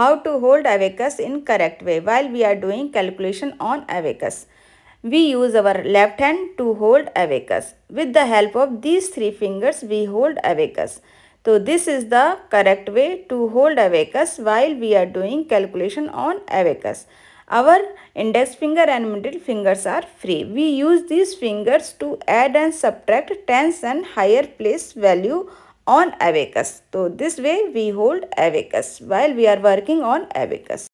how to hold abacus in correct way while we are doing calculation on abacus. We use our left hand to hold abacus. With the help of these three fingers, we hold abacus. So this is the correct way to hold abacus while we are doing calculation on abacus. Our index finger and middle fingers are free. We use these fingers to add and subtract tens and higher place value on abacus. So this way we hold abacus while we are working on abacus.